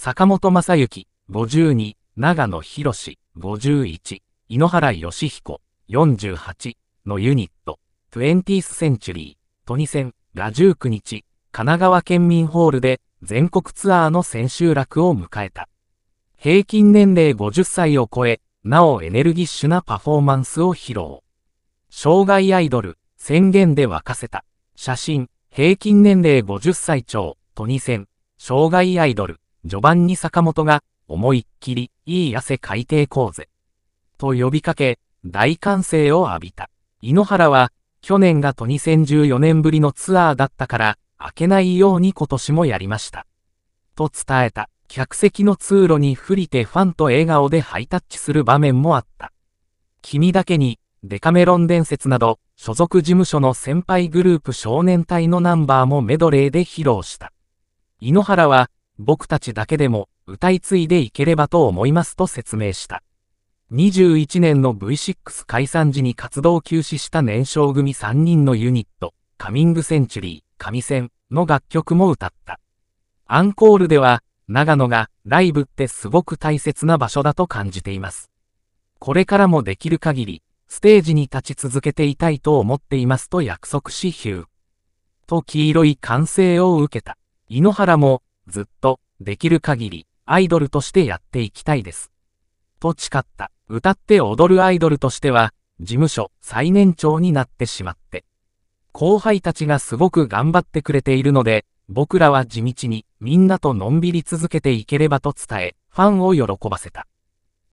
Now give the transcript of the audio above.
坂本正幸、52、長野博士、51、井ノ原義彦、48のユニット、20th Century、トニセンが19日、神奈川県民ホールで全国ツアーの千秋楽を迎えた。平均年齢50歳を超え、なおエネルギッシュなパフォーマンスを披露。障害アイドル、宣言で沸かせた。写真、平均年齢50歳超、トニセン、障害アイドル。序盤に坂本が、思いっきり、いい汗海底うぜ。と呼びかけ、大歓声を浴びた。井ノ原は、去年がと2014年ぶりのツアーだったから、開けないように今年もやりました。と伝えた。客席の通路に降りてファンと笑顔でハイタッチする場面もあった。君だけに、デカメロン伝説など、所属事務所の先輩グループ少年隊のナンバーもメドレーで披露した。井ノ原は、僕たちだけでも歌い継いでいければと思いますと説明した。21年の V6 解散時に活動休止した年少組3人のユニット、カミングセンチュリー、神戦の楽曲も歌った。アンコールでは、長野がライブってすごく大切な場所だと感じています。これからもできる限り、ステージに立ち続けていたいと思っていますと約束しヒュー。と黄色い歓声を受けた。井ノ原もずっと、できる限り、アイドルとしてやっていきたいです。と誓った、歌って踊るアイドルとしては、事務所最年長になってしまって。後輩たちがすごく頑張ってくれているので、僕らは地道にみんなとのんびり続けていければと伝え、ファンを喜ばせた。